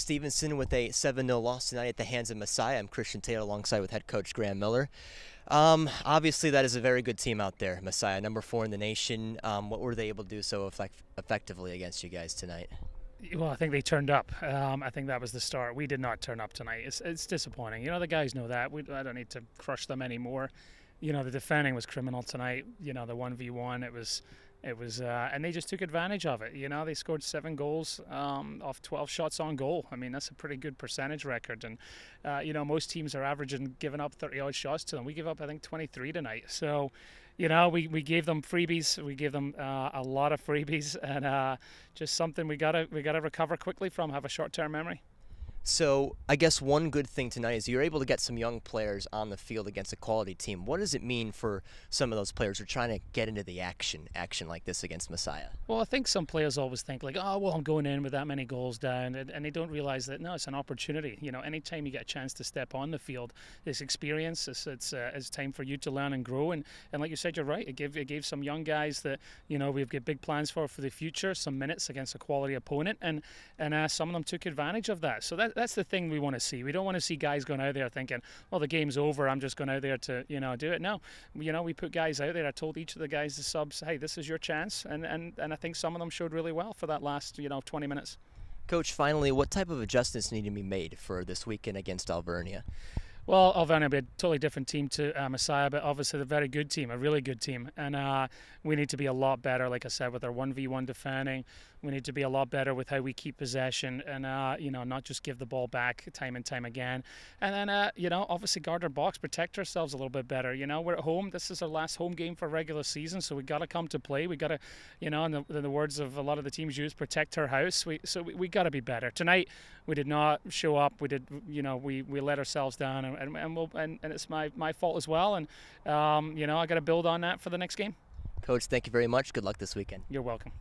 Stevenson with a 7 0 loss tonight at the hands of Messiah. I'm Christian Taylor alongside with head coach Graham Miller. Um, obviously, that is a very good team out there, Messiah, number four in the nation. Um, what were they able to do so effect effectively against you guys tonight? Well, I think they turned up. Um, I think that was the start. We did not turn up tonight. It's, it's disappointing. You know, the guys know that. We, I don't need to crush them anymore you know the defending was criminal tonight. You know the one v one. It was it was, uh, and they just took advantage of it. You know, they scored seven goals um, off 12 shots on goal. I mean, that's a pretty good percentage record. And uh, you know, most teams are averaging giving up 30 odd shots to them. We give up, I think, 23 tonight. So, you know, we, we gave them freebies. We gave them uh, a lot of freebies, and uh, just something we gotta we gotta recover quickly from. Have a short term memory. So I guess one good thing tonight is you're able to get some young players on the field against a quality team. What does it mean for some of those players who are trying to get into the action action like this against Messiah? Well, I think some players always think like, oh, well, I'm going in with that many goals down, and, and they don't realize that no, it's an opportunity. You know, anytime you get a chance to step on the field, it's experience. It's it's, uh, it's time for you to learn and grow. And and like you said, you're right. It gave it gave some young guys that you know we've got big plans for for the future some minutes against a quality opponent, and and uh, some of them took advantage of that. So that that's the thing we want to see. We don't want to see guys going out there thinking, "Well, the game's over. I'm just going out there to you know do it." No, you know we put guys out there. I told each of the guys, the subs, "Hey, this is your chance," and and and I think some of them showed really well for that last you know 20 minutes. Coach, finally, what type of adjustments need to be made for this weekend against Alvernia? Well, Alvernia will be a totally different team to uh, Messiah, but obviously a very good team, a really good team. And uh, we need to be a lot better, like I said, with our 1v1 defending. We need to be a lot better with how we keep possession and, uh, you know, not just give the ball back time and time again. And then, uh, you know, obviously guard our box, protect ourselves a little bit better. You know, we're at home. This is our last home game for regular season, so we got to come to play. We got to, you know, in the, in the, words of a lot of the teams used, protect our house. We, so we, we got to be better. Tonight, we did not show up. We did, you know, we, we let ourselves down and and we'll, and, and it's my my fault as well. And um, you know, I got to build on that for the next game. Coach, thank you very much. Good luck this weekend. You're welcome.